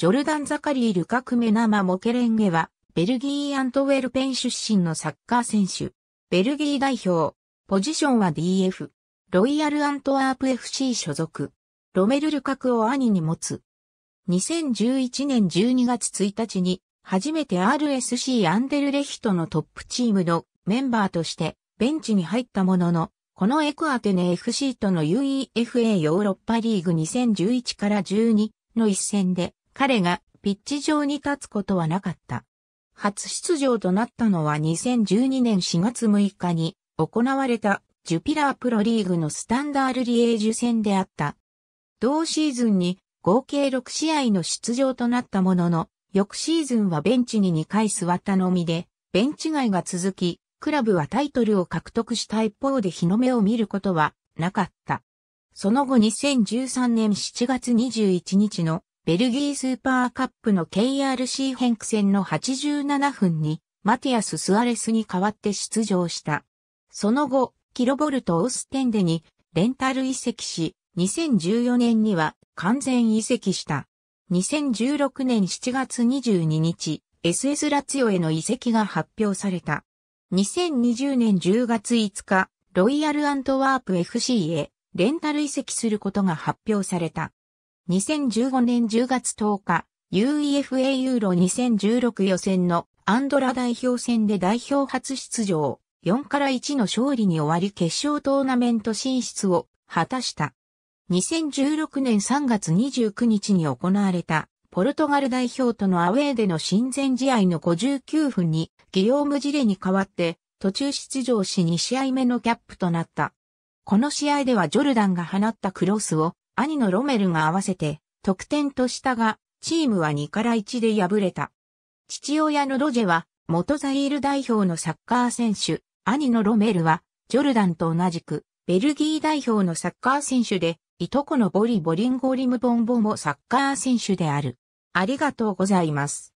ジョルダン・ザカリー・ルカクメナマ・モケレンゲは、ベルギー・アントウェルペン出身のサッカー選手。ベルギー代表。ポジションは DF。ロイヤル・アントワープ FC 所属。ロメル・ルカクを兄に持つ。2011年12月1日に、初めて RSC アンデルレヒトのトップチームのメンバーとして、ベンチに入ったものの、このエクアテネ FC との UEFA ヨーロッパリーグ2011から12の一戦で、彼がピッチ上に立つことはなかった。初出場となったのは2012年4月6日に行われたジュピラープロリーグのスタンダールリエージュ戦であった。同シーズンに合計6試合の出場となったものの、翌シーズンはベンチに2回座ったのみで、ベンチ外が続き、クラブはタイトルを獲得した一方で日の目を見ることはなかった。その後2013年7月21日のベルギースーパーカップの KRC ヘンク戦の87分に、マティアス・スアレスに代わって出場した。その後、キロボルト・オーステンデにレンタル移籍し、2014年には完全移籍した。2016年7月22日、SS ラツヨへの移籍が発表された。2020年10月5日、ロイヤルアントワープ FC へレンタル移籍することが発表された。2015年10月10日、UEFA ユーロ2016予選のアンドラ代表戦で代表初出場、4から1の勝利に終わり決勝トーナメント進出を果たした。2016年3月29日に行われたポルトガル代表とのアウェーでの親善試合の59分にギヨーム・ジレに代わって途中出場し2試合目のキャップとなった。この試合ではジョルダンが放ったクロスを兄のロメルが合わせて得点としたが、チームは2から1で敗れた。父親のロジェは、元ザイール代表のサッカー選手、兄のロメルは、ジョルダンと同じく、ベルギー代表のサッカー選手で、いとこのボリボリンゴリムボンボもサッカー選手である。ありがとうございます。